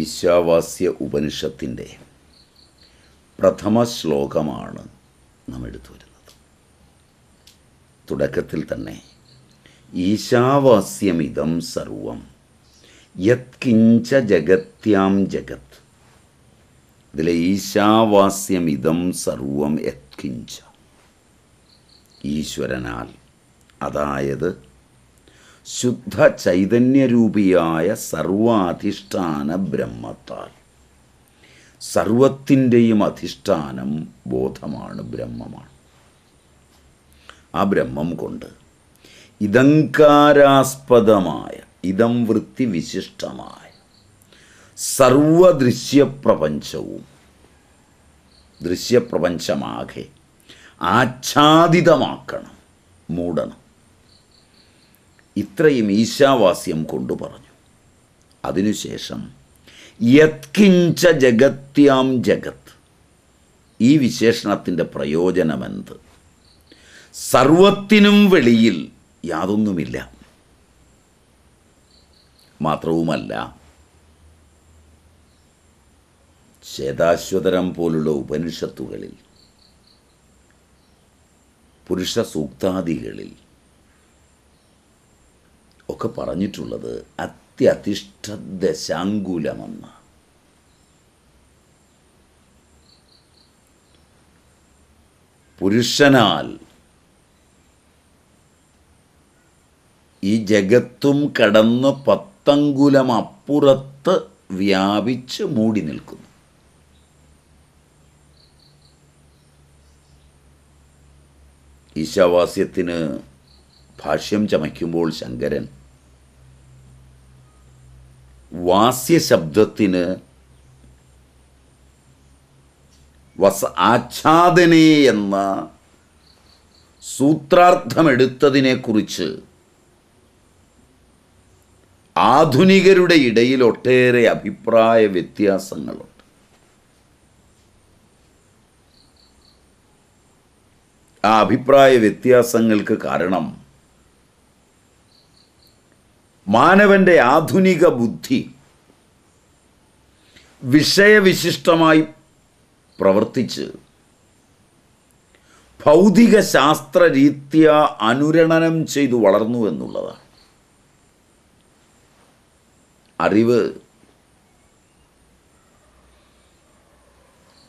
ഈശാവാസ്യ ഉപനിഷത്തിൻ്റെ പ്രഥമ ശ്ലോകമാണ് നാം എടുത്തു വരുന്നത് തുടക്കത്തിൽ തന്നെ ഈശാവാസ്യമിതം സർവം യത്കിഞ്ച ജഗത്യാം ജഗത് ഇതിലെ ഈശാവാസ്യമിതം സർവം യത്കിഞ്ച ഈശ്വരനാൽ അതായത് ശുദ്ധ ചൈതന്യരൂപിയായ സർവാധിഷ്ഠാന ബ്രഹ്മത്താൽ സർവത്തിൻ്റെയും അധിഷ്ഠാനം ബോധമാണ് ബ്രഹ്മമാണ് ആ ബ്രഹ്മം കൊണ്ട് ഇതങ്കാരാസ്പദമായ ഇതം വൃത്തി വിശിഷ്ടമായ സർവദൃശ്യപ്രപഞ്ചവും ദൃശ്യപ്രപഞ്ചമാകെ ആച്ഛാദിതമാക്കണം മൂടണം ഇത്രയും ഈശാവാസ്യം കൊണ്ടു പറഞ്ഞു അതിനുശേഷം യത്കിഞ്ച ജഗത്യാം ജഗത് ഈ വിശേഷണത്തിൻ്റെ പ്രയോജനമെന്ത് സർവത്തിനും വെളിയിൽ യാതൊന്നുമില്ല മാത്രവുമല്ല ശ്വേതാശ്വതരം പോലുള്ള ഉപനിഷത്തുകളിൽ പുരുഷ സൂക്താദികളിൽ ഒക്കെ പറഞ്ഞിട്ടുള്ളത് അത്യതിഷ്ഠ ദശാങ്കുലമെന്ന പുരുഷനാൽ ഈ ജഗത്തും കടന്ന് പത്തങ്കുലം അപ്പുറത്ത് വ്യാപിച്ച് മൂടി നിൽക്കുന്നു ഈശാവാസ്യത്തിന് ഭാഷ്യം ചമയ്ക്കുമ്പോൾ ശങ്കരൻ വാസ്യ ശബ്ദത്തിന് വസ ആച്ഛാദനെ എന്ന സൂത്രാർത്ഥമെടുത്തതിനെക്കുറിച്ച് ആധുനികരുടെ ഇടയിൽ ഒട്ടേറെ അഭിപ്രായ വ്യത്യാസങ്ങളുണ്ട് ആ അഭിപ്രായ വ്യത്യാസങ്ങൾക്ക് കാരണം മാനവൻ്റെ ആധുനിക ബുദ്ധി വിഷയവിശിഷ്ടമായി പ്രവർത്തിച്ച് ഭൗതിക ശാസ്ത്രരീത്യ അനുരണനം ചെയ്തു വളർന്നു എന്നുള്ളതാണ് അറിവ്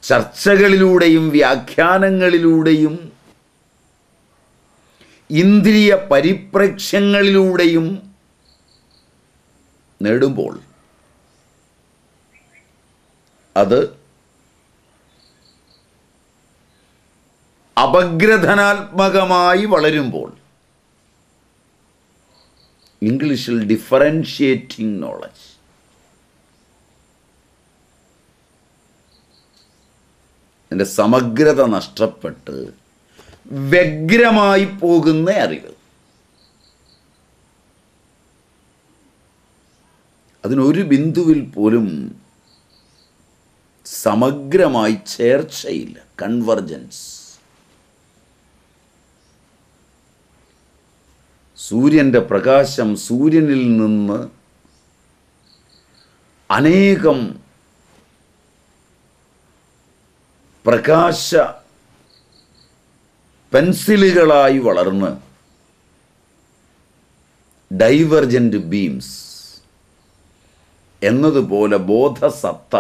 ചർച്ചകളിലൂടെയും വ്യാഖ്യാനങ്ങളിലൂടെയും ഇന്ദ്രിയ പരിപ്രേക്ഷ്യങ്ങളിലൂടെയും നേടുമ്പോൾ അത് അപഗ്രഥനാത്മകമായി വളരുമ്പോൾ ഇംഗ്ലീഷിൽ ഡിഫറൻഷിയേറ്റിംഗ് നോളജ് എൻ്റെ സമഗ്രത നഷ്ടപ്പെട്ട് വ്യഗ്രമായി പോകുന്ന അറിവ് അതിനൊരു ബിന്ദുവിൽ പോലും സമഗ്രമായി ചേർച്ചയില്ല കൺവർജൻസ് സൂര്യൻ്റെ പ്രകാശം സൂര്യനിൽ നിന്ന് അനേകം പ്രകാശ പെൻസിലുകളായി വളർന്ന് ഡൈവർജൻ്റ് ബീംസ് എന്നതുപോലെ ബോധസത്ത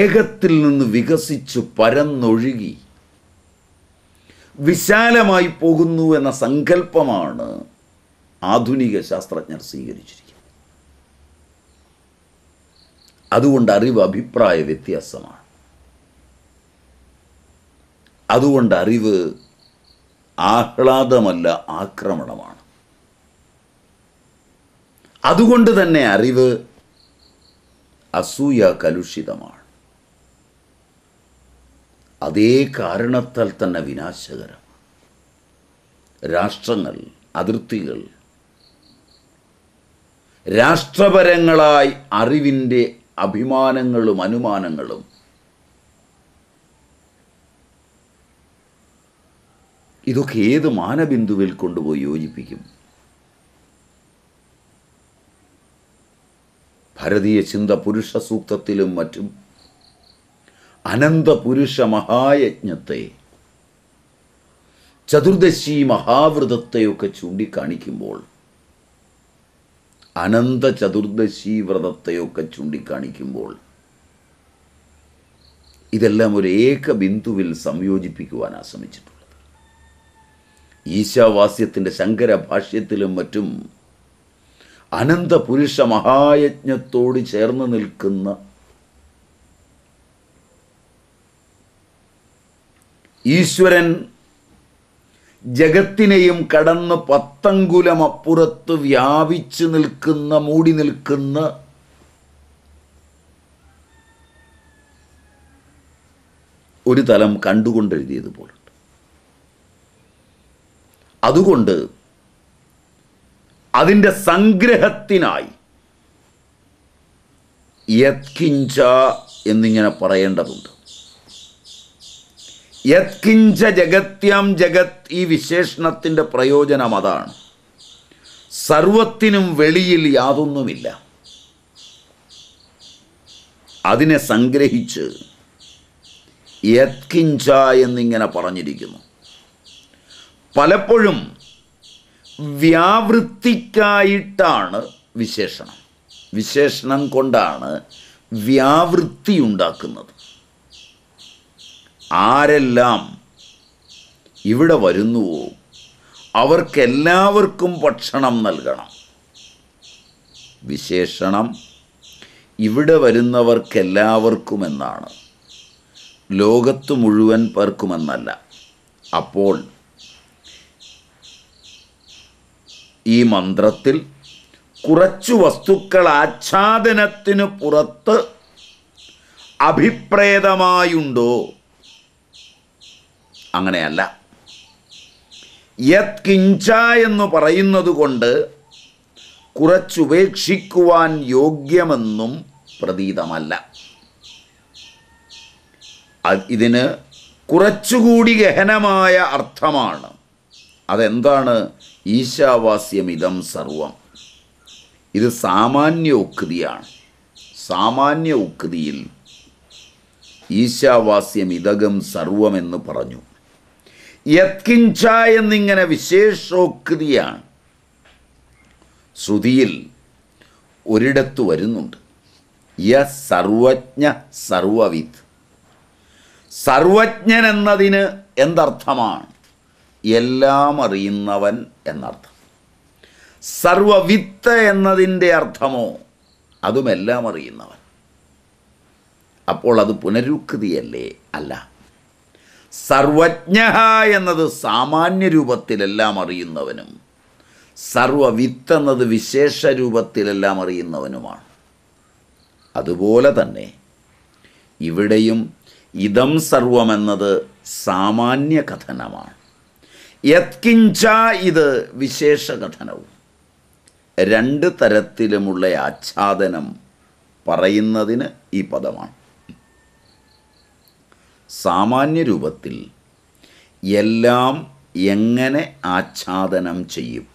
ഏകത്തിൽ നിന്ന് വികസിച്ച് പരന്നൊഴുകി വിശാലമായി പോകുന്നു എന്ന സങ്കല്പമാണ് ആധുനിക ശാസ്ത്രജ്ഞർ സ്വീകരിച്ചിരിക്കുന്നത് അതുകൊണ്ട് അറിവ് അഭിപ്രായ വ്യത്യാസമാണ് അതുകൊണ്ട് അറിവ് ആഹ്ലാദമല്ല ആക്രമണമാണ് അതുകൊണ്ട് തന്നെ അറിവ് അസൂയ കലുഷിതമാണ് അതേ കാരണത്താൽ തന്നെ വിനാശകരം രാഷ്ട്രങ്ങൾ അതിർത്തികൾ രാഷ്ട്രപരങ്ങളായി അറിവിൻ്റെ അഭിമാനങ്ങളും അനുമാനങ്ങളും ഇതൊക്കെ ഏത് മാനബിന്ദുവിൽ കൊണ്ടുപോയി യോജിപ്പിക്കും ഭാരതീയ ചിന്ത പുരുഷ സൂക്തത്തിലും മറ്റും അനന്തപുരുഷ മഹായജ്ഞത്തെ ചതുർദശി മഹാവ്രതത്തെയൊക്കെ ചൂണ്ടിക്കാണിക്കുമ്പോൾ അനന്ത ചതുർദശി വ്രതത്തെയൊക്കെ ചൂണ്ടിക്കാണിക്കുമ്പോൾ ഇതെല്ലാം ഒരു ഏക ബിന്ദുവിൽ സംയോജിപ്പിക്കുവാനാണ് ശ്രമിച്ചിട്ടുള്ളത് ഈശാവാസ്യത്തിൻ്റെ ശങ്കര ഭാഷ്യത്തിലും മറ്റും അനന്തപുരുഷ മഹായജ്ഞത്തോട് ചേർന്ന് നിൽക്കുന്ന ഈശ്വരൻ ജഗത്തിനെയും കടന്ന് പത്തങ്കുലമപ്പുറത്ത് വ്യാപിച്ചു നിൽക്കുന്ന മൂടി നിൽക്കുന്ന ഒരു തലം കണ്ടുകൊണ്ട് എഴുതിയതുപോലുണ്ട് അതുകൊണ്ട് അതിൻ്റെ സംഗ്രഹത്തിനായി യത്കിഞ്ച എന്നിങ്ങനെ പറയേണ്ടതുണ്ട് യത്കിഞ്ച ജഗത്യാം ജഗത് ഈ വിശേഷണത്തിൻ്റെ പ്രയോജനം അതാണ് സർവത്തിനും വെളിയിൽ യാതൊന്നുമില്ല അതിനെ സംഗ്രഹിച്ച് യത്കിഞ്ച എന്നിങ്ങനെ പറഞ്ഞിരിക്കുന്നു പലപ്പോഴും വ്യാവൃത്തിക്കായിട്ടാണ് വിശേഷണം വിശേഷണം കൊണ്ടാണ് വ്യാവൃത്തി ഉണ്ടാക്കുന്നത് ആരെല്ലാം ഇവിടെ വരുന്നുവോ അവർക്കെല്ലാവർക്കും ഭക്ഷണം നൽകണം വിശേഷണം ഇവിടെ വരുന്നവർക്കെല്ലാവർക്കും എന്നാണ് ലോകത്ത് മുഴുവൻ പേർക്കുമെന്നല്ല അപ്പോൾ ഈ മന്ത്രത്തിൽ കുറച്ചു വസ്തുക്കൾ ആച്ഛാദനത്തിന് പുറത്ത് അഭിപ്രേതമായുണ്ടോ അങ്ങനെയല്ല യത് കിഞ്ച എന്ന് പറയുന്നത് കൊണ്ട് കുറച്ചുപേക്ഷിക്കുവാൻ യോഗ്യമെന്നും പ്രതീതമല്ല ഇതിന് കുറച്ചുകൂടി ഗഹനമായ അർത്ഥമാണ് അതെന്താണ് ഈശാവാസ്യമിതം സർവം ഇത് സാമാന്യ ഉക്തിയാണ് സാമാന്യ ഉക്തിയിൽ ഈശാവാസ്യം ഇതകം സർവമെന്ന് പറഞ്ഞു യത്കിഞ്ച എന്നിങ്ങനെ വിശേഷോക്തിയാണ് ശ്രുതിയിൽ ഒരിടത്ത് വരുന്നുണ്ട് യ സർവജ്ഞ സർവവിത് സർവജ്ഞൻ എന്നതിന് എന്തർത്ഥമാണ് എല്ലാം അറിയുന്നവൻ എന്നർത്ഥം സർവവിത്ത് എന്നതിൻ്റെ അർത്ഥമോ അതുമെല്ലാം അറിയുന്നവൻ അപ്പോൾ അത് പുനരുക്തിയല്ലേ അല്ല സർവജ്ഞ എന്നത് സാമാന്യ രൂപത്തിലെല്ലാം അറിയുന്നവനും സർവവിത്ത് എന്നത് വിശേഷ രൂപത്തിലെല്ലാം അറിയുന്നവനുമാണ് അതുപോലെ തന്നെ ഇവിടെയും ഇതം സർവമെന്നത് സാമാന്യ കഥനമാണ് യത്കിഞ്ച ഇത് വിശേഷ കഥനവും രണ്ട് തരത്തിലുമുള്ള ആച്ഛാദനം പറയുന്നതിന് ഈ പദമാണ് സാമാന്യ രൂപത്തിൽ എല്ലാം എങ്ങനെ ആച്ഛാദനം ചെയ്യും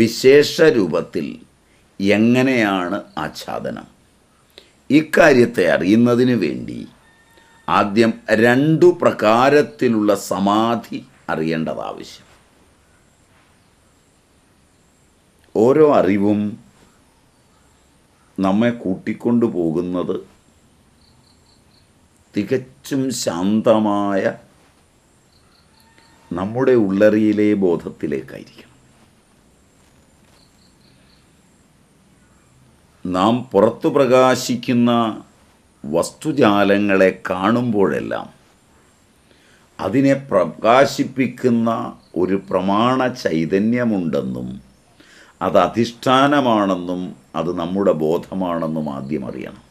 വിശേഷ രൂപത്തിൽ എങ്ങനെയാണ് ആച്ഛാദനം ഇക്കാര്യത്തെ അറിയുന്നതിന് വേണ്ടി ആദ്യം രണ്ടു പ്രകാരത്തിലുള്ള സമാധി അറിയേണ്ടത് ആവശ്യം ഓരോ അറിവും നമ്മെ കൂട്ടിക്കൊണ്ടു പോകുന്നത് തികച്ചും ശാന്തമായ നമ്മുടെ ഉള്ളറിയിലെ ബോധത്തിലേക്കായിരിക്കണം നാം പുറത്തു പ്രകാശിക്കുന്ന വസ്തുജാലങ്ങളെ കാണുമ്പോഴെല്ലാം അതിനെ പ്രകാശിപ്പിക്കുന്ന ഒരു പ്രമാണ ചൈതന്യമുണ്ടെന്നും അത് അധിഷ്ഠാനമാണെന്നും അത് നമ്മുടെ ബോധമാണെന്നും ആദ്യം അറിയണം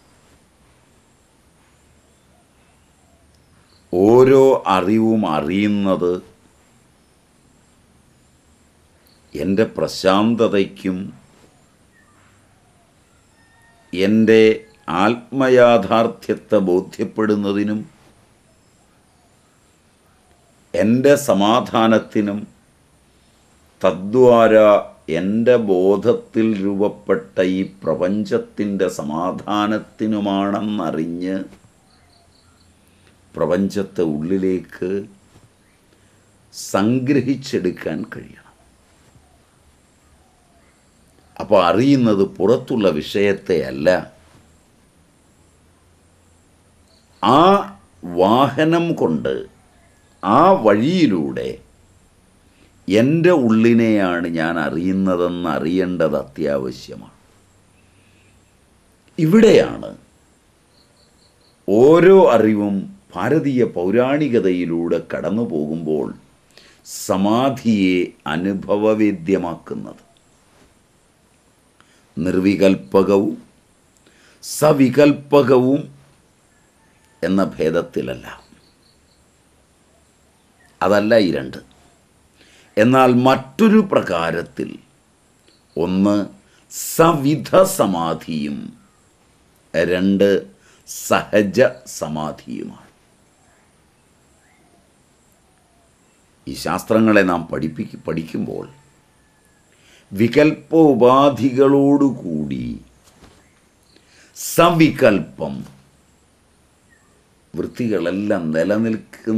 ഓരോ അറിവും അറിയുന്നത് എൻ്റെ പ്രശാന്തതയ്ക്കും എൻ്റെ ആത്മയാഥാർത്ഥ്യത്തെ ബോധ്യപ്പെടുന്നതിനും എൻ്റെ സമാധാനത്തിനും തദ്വാര എൻ്റെ ബോധത്തിൽ രൂപപ്പെട്ട ഈ പ്രപഞ്ചത്തിൻ്റെ സമാധാനത്തിനുമാണെന്നറിഞ്ഞ് പ്രപഞ്ചത്തെ ഉള്ളിലേക്ക് സംഗ്രഹിച്ചെടുക്കാൻ കഴിയണം അപ്പോൾ അറിയുന്നത് പുറത്തുള്ള വിഷയത്തെ അല്ല ആ വാഹനം കൊണ്ട് ആ വഴിയിലൂടെ എൻ്റെ ഉള്ളിനെയാണ് ഞാൻ അറിയുന്നതെന്ന് അറിയേണ്ടത് അത്യാവശ്യമാണ് ഇവിടെയാണ് ഓരോ അറിവും ഭാരതീയ പൗരാണികതയിലൂടെ കടന്നു പോകുമ്പോൾ സമാധിയെ അനുഭവവേദ്യമാക്കുന്നത് നിർവികൽപ്പകവും സവികൽപ്പകവും എന്ന ഭേദത്തിലല്ല അതല്ല ഈ രണ്ട് എന്നാൽ മറ്റൊരു പ്രകാരത്തിൽ ഒന്ന് സവിധ സമാധിയും രണ്ട് സഹജ സമാധിയുമാണ് ഈ ശാസ്ത്രങ്ങളെ നാം പഠിപ്പിക്ക് പഠിക്കുമ്പോൾ വികൽപ്പ ഉപാധികളോടുകൂടി സവികൽപ്പം വൃത്തികളെല്ലാം നിലനിൽക്കുന്ന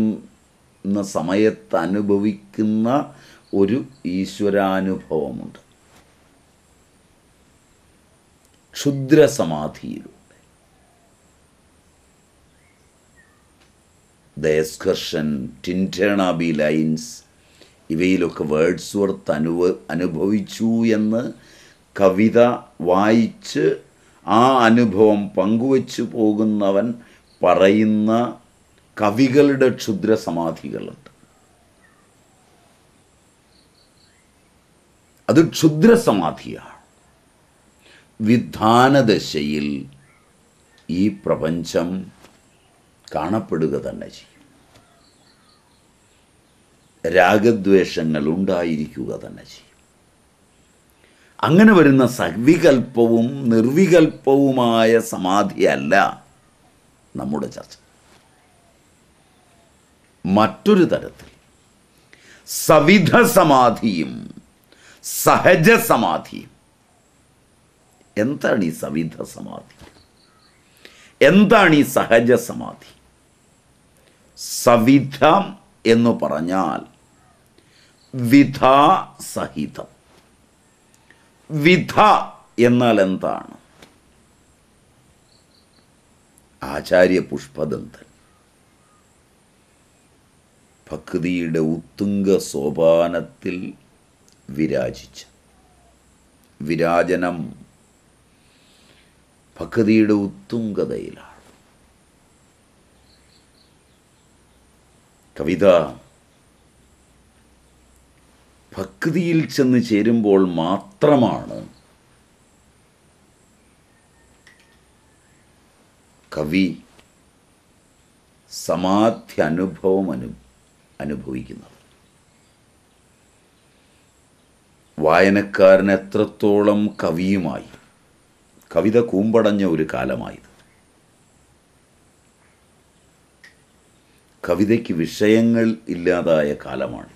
സമയത്ത് അനുഭവിക്കുന്ന ഒരു ഈശ്വരാനുഭവമുണ്ട് ക്ഷുദ്രസമാധിയിലും ദ എക്സ്കർഷൻ ടിൻറ്റേണാബി ലൈൻസ് ഇവയിലൊക്കെ വേർഡ്സ് വർത്ത് അനുവ അനുഭവിച്ചു എന്ന് കവിത വായിച്ച് ആ അനുഭവം പങ്കുവച്ചു പോകുന്നവൻ പറയുന്ന കവികളുടെ ക്ഷുദ്ര സമാധികളുണ്ട് അത് ക്ഷുദ്ര സമാധിയാണ് വിധാനദശയിൽ ഈ പ്രപഞ്ചം കാണപ്പെടുക തന്നെ ചെയ്യും രാഗദ്വേഷങ്ങൾ ഉണ്ടായിരിക്കുക തന്നെ ചെയ്യും അങ്ങനെ വരുന്ന സവികൽപ്പവും നിർവികൽപ്പവുമായ സമാധിയല്ല നമ്മുടെ ചർച്ച മറ്റൊരു തരത്തിൽ സവിധ സമാധിയും സഹജ സമാധിയും എന്താണ് ഈ സവിധ സമാധി എന്താണ് ഈ സഹജ സമാധി സവിധം എന്ന് പറഞ്ഞാൽ വിധ സഹിതം വിധ എന്നാൽ എന്താണ് ആചാര്യ പുഷ്പദന്തൻ ഭക്തിയുടെ ഉത്തുംഗ സോപാനത്തിൽ വിരാജിച്ച വിരാജനം ഭക്തിയുടെ ഉത്തുംഗതയിലാണ് കവിത ഭക്തിയിൽ ചെന്ന് ചേരുമ്പോൾ മാത്രമാണ് കവി സമാധി അനുഭവം അനു അനുഭവിക്കുന്നത് വായനക്കാരൻ എത്രത്തോളം കവിയുമായി കവിത കൂമ്പടഞ്ഞ ഒരു കാലമായത് കവിതയ്ക്ക് വിഷയങ്ങൾ ഇല്ലാതായ കാലമാണ്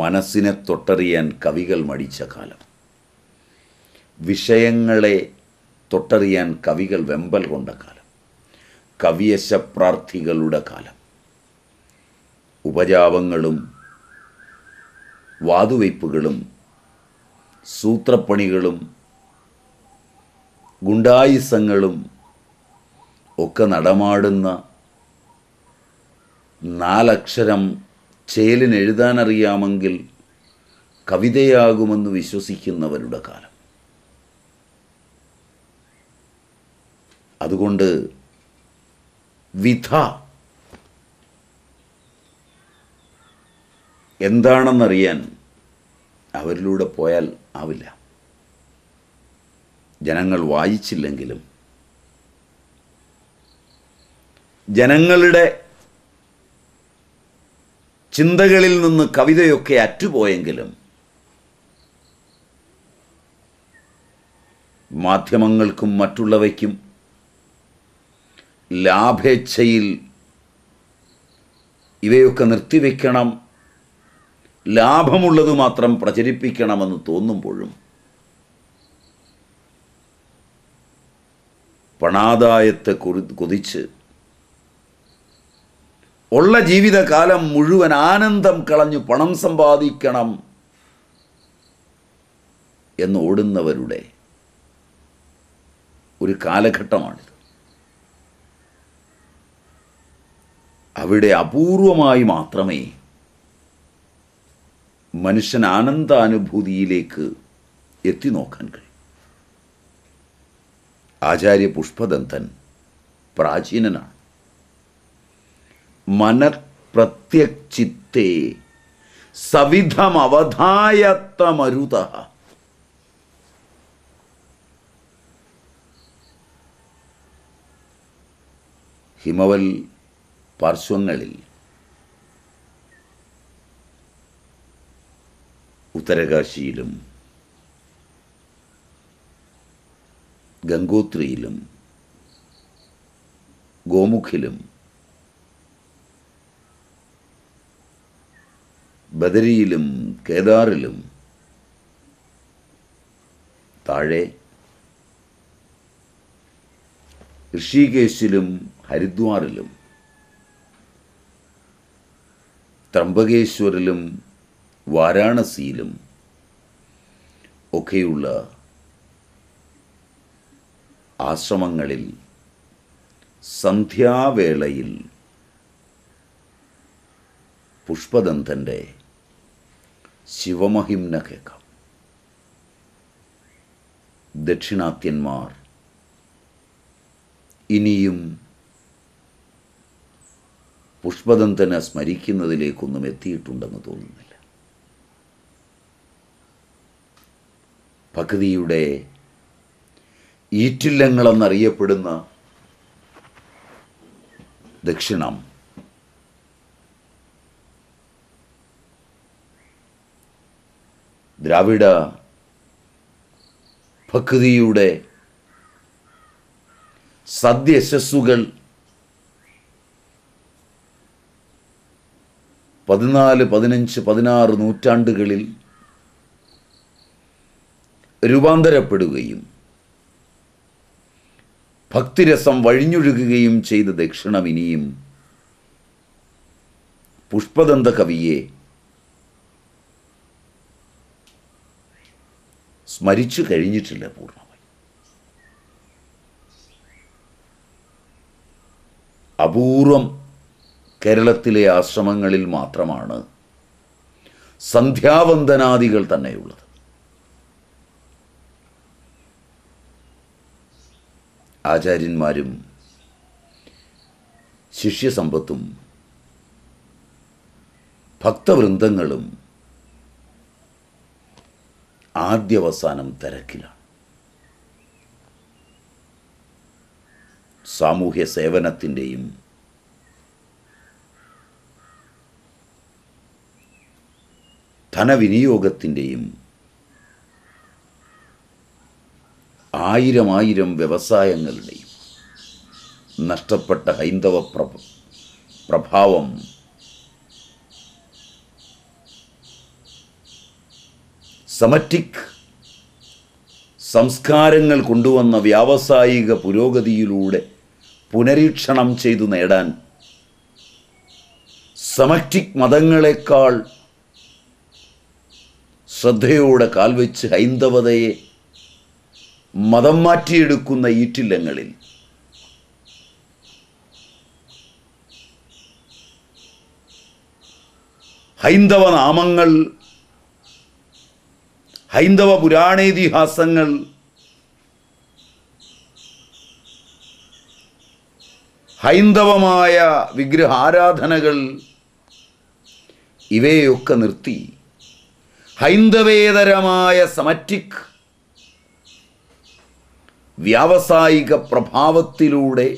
മനസ്സിനെ തൊട്ടറിയാൻ കവികൾ മടിച്ച കാലം വിഷയങ്ങളെ തൊട്ടറിയാൻ കവികൾ വെമ്പൽ കൊണ്ട കാലം കവിയശപ്രാർത്ഥികളുടെ കാലം ഉപജാപങ്ങളും വാതുവയ്പ്പുകളും സൂത്രപ്പണികളും ഗുണ്ടായുസങ്ങളും ഒക്കെ നടമാടുന്ന നാലക്ഷരം ചേലിന് എഴുതാനറിയാമെങ്കിൽ കവിതയാകുമെന്ന് വിശ്വസിക്കുന്നവരുടെ കാലം അതുകൊണ്ട് വിധ എന്താണെന്നറിയാൻ അവരിലൂടെ പോയാൽ ആവില്ല ജനങ്ങൾ വായിച്ചില്ലെങ്കിലും ജനങ്ങളുടെ ചിന്തകളിൽ നിന്ന് കവിതയൊക്കെ അറ്റുപോയെങ്കിലും മാധ്യമങ്ങൾക്കും മറ്റുള്ളവയ്ക്കും ലാഭേച്ഛയിൽ ഇവയൊക്കെ നിർത്തിവെക്കണം ലാഭമുള്ളത് മാത്രം പ്രചരിപ്പിക്കണമെന്ന് തോന്നുമ്പോഴും പണാദായത്തെ കൊതിച്ച് ഉള്ള ജീവിതകാലം മുഴുവൻ ആനന്ദം കളഞ്ഞു പണം സമ്പാദിക്കണം എന്ന് ഓടുന്നവരുടെ ഒരു കാലഘട്ടമാണിത് അവിടെ അപൂർവമായി മാത്രമേ മനുഷ്യൻ ആനന്ദാനുഭൂതിയിലേക്ക് എത്തി നോക്കാൻ കഴിയും ആചാര്യ പുഷ്പദന്തൻ പ്രാചീനനാണ് സവിധം സവിധമവധായത്തമരുത ഹിമവൽ പാർശ്വങ്ങളിൽ ഉത്തരകാശിയിലും ഗംഗോത്രിയിലും ഗോമുഖിലും ബദരിയിലും കേദാറിലും താഴെ ഋഷികേശിലും ഹരിദ്വാറിലും ത്രംബകേശ്വരിലും വാരാണസിയിലും ഒക്കെയുള്ള ആശ്രമങ്ങളിൽ സന്ധ്യാവേളയിൽ പുഷ്പദന്തൻ്റെ ശിവമഹിംന കേൾക്കാം ദക്ഷിണാത്യന്മാർ ഇനിയും പുഷ്പദന്തനെ സ്മരിക്കുന്നതിലേക്കൊന്നും എത്തിയിട്ടുണ്ടെന്ന് തോന്നുന്നില്ല പകുതിയുടെ ഈറ്റില്ലങ്ങളെന്നറിയപ്പെടുന്ന ദക്ഷിണം ദ്രാവിഡ ഭക്തിയുടെ സദ്യശസ്സുകൾ പതിനാല് പതിനഞ്ച് പതിനാറ് നൂറ്റാണ്ടുകളിൽ രൂപാന്തരപ്പെടുകയും ഭക്തിരസം വഴിഞ്ഞൊഴുകുകയും ചെയ്ത ദക്ഷിണം ഇനിയും പുഷ്പദന്ത കവിയെ സ്മരിച്ചു കഴിഞ്ഞിട്ടില്ല പൂർണ്ണമായി അപൂർവം കേരളത്തിലെ ആശ്രമങ്ങളിൽ മാത്രമാണ് സന്ധ്യാവന്ദനാദികൾ തന്നെയുള്ളത് ആചാര്യന്മാരും ശിഷ്യസമ്പത്തും ഭക്തവൃന്ദങ്ങളും ആദ്യവസാനം തിരക്കിലാണ് സാമൂഹ്യ സേവനത്തിൻ്റെയും ധനവിനിയോഗത്തിൻ്റെയും ആയിരം ആയിരം വ്യവസായങ്ങളുടെയും നഷ്ടപ്പെട്ട ഹൈന്ദവ പ്രഭാവം സമറ്റിക് സംസ്കാരങ്ങൾ കൊണ്ടുവന്ന വ്യാവസായിക പുരോഗതിയിലൂടെ പുനരീക്ഷണം ചെയ്തു നേടാൻ സമറ്റിക് മതങ്ങളെക്കാൾ ശ്രദ്ധയോടെ കാൽവെച്ച് ഹൈന്ദവതയെ മതം മാറ്റിയെടുക്കുന്ന ഈറ്റില്ലങ്ങളിൽ ഹൈന്ദവ നാമങ്ങൾ ഹൈന്ദവ പുരാണേതിഹാസങ്ങൾ ഹൈന്ദവമായ വിഗ്രഹാരാധനകൾ ഇവയൊക്കെ നിർത്തി ഹൈന്ദവേതരമായ സമറ്റിക് വ്യാവസായിക പ്രഭാവത്തിലൂടെ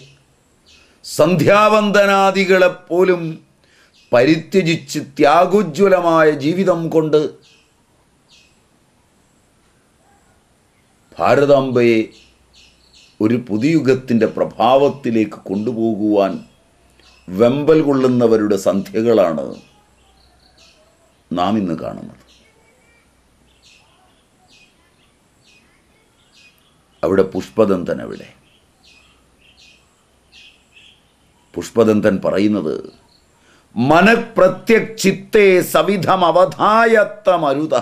സന്ധ്യാവന്തനാദികളെപ്പോലും പരിത്യജിച്ച് ത്യാഗോജ്വലമായ ജീവിതം കൊണ്ട് ഭാരതാംബയെ ഒരു പുതുയുഗത്തിൻ്റെ പ്രഭാവത്തിലേക്ക് കൊണ്ടുപോകുവാൻ വെമ്പൽ കൊള്ളുന്നവരുടെ സന്ധ്യകളാണ് നാം ഇന്ന് കാണുന്നത് അവിടെ പുഷ്പദന്തൻ അവിടെ പുഷ്പദന്തൻ പറയുന്നത് മനഃപ്രത്യക്ഷിത്തെ സവിധമവധായത്തമരുത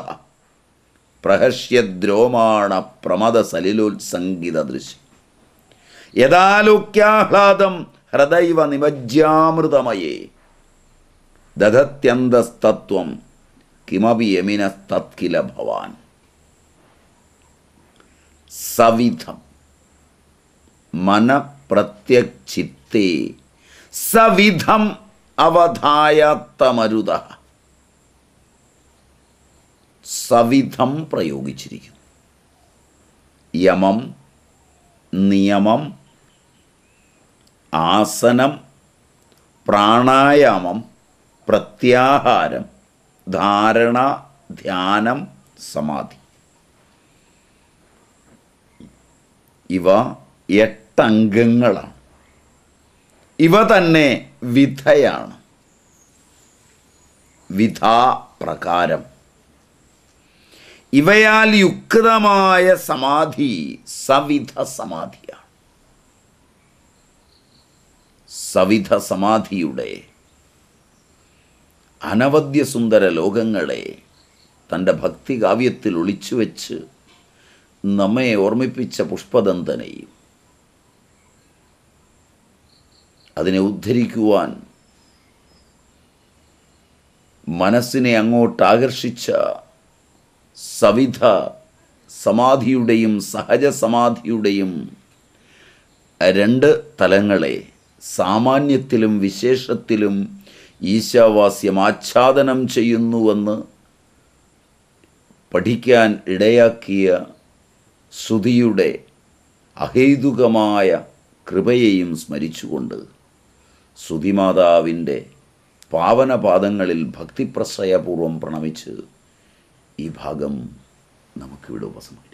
പ്രഹസ്യദ്രോമാണ പ്രമദ സലിലോത്സംഗിത ദൃശ്യം യഥാലുക്യാഹ്ലാദം ഹൃദൈവ നിമജ്യാമൃതമയേ ദധത്യന്തസ്തത്വം കിമപി യമിന തത്കില ഭവാൻ സവിധം മനപ്രത്യക്ഷിത്തേ സവിധം അവധായാത്തമരുത സവിധം പ്രയോഗിച്ചിരിക്കുന്നു യമം നിയമം ആസനം പ്രാണായാമം പ്രത്യാഹാരം ധാരണ ധ്യാനം സമാധി ഇവ എട്ടംഗങ്ങളാണ് ഇവ തന്നെ വിധയാണ് വിധാ പ്രകാരം ഇവയാൽ യുക്തമായ സമാധി സവിധ സമാധിയാണ് സവിധ സമാധിയുടെ അനവദ്യ സുന്ദര ലോകങ്ങളെ തൻ്റെ ഭക്തികാവ്യത്തിൽ വെച്ച് നമ്മെ ഓർമ്മിപ്പിച്ച പുഷ്പദന്തനെയും അതിനെ ഉദ്ധരിക്കുവാൻ മനസ്സിനെ അങ്ങോട്ട് ആകർഷിച്ച സവിധ സമാധിയുടെയും സഹജ സമാധിയുടെയും രണ്ട് തലങ്ങളെ സാമാന്യത്തിലും വിശേഷത്തിലും ഈശാവാസ്യം ആച്ഛാദനം ചെയ്യുന്നുവെന്ന് പഠിക്കാൻ ഇടയാക്കിയ ശ്രുതിയുടെ അഹൈതുകമായ കൃപയെയും സ്മരിച്ചുകൊണ്ട് ശ്രുതിമാതാവിൻ്റെ പാവനപാദങ്ങളിൽ ഭക്തിപ്രശ്രയപൂർവം പ്രണമിച്ച് ഈ ഭാഗം നമുക്ക് ഇവിടെ ഉപസംഹരിക്കാം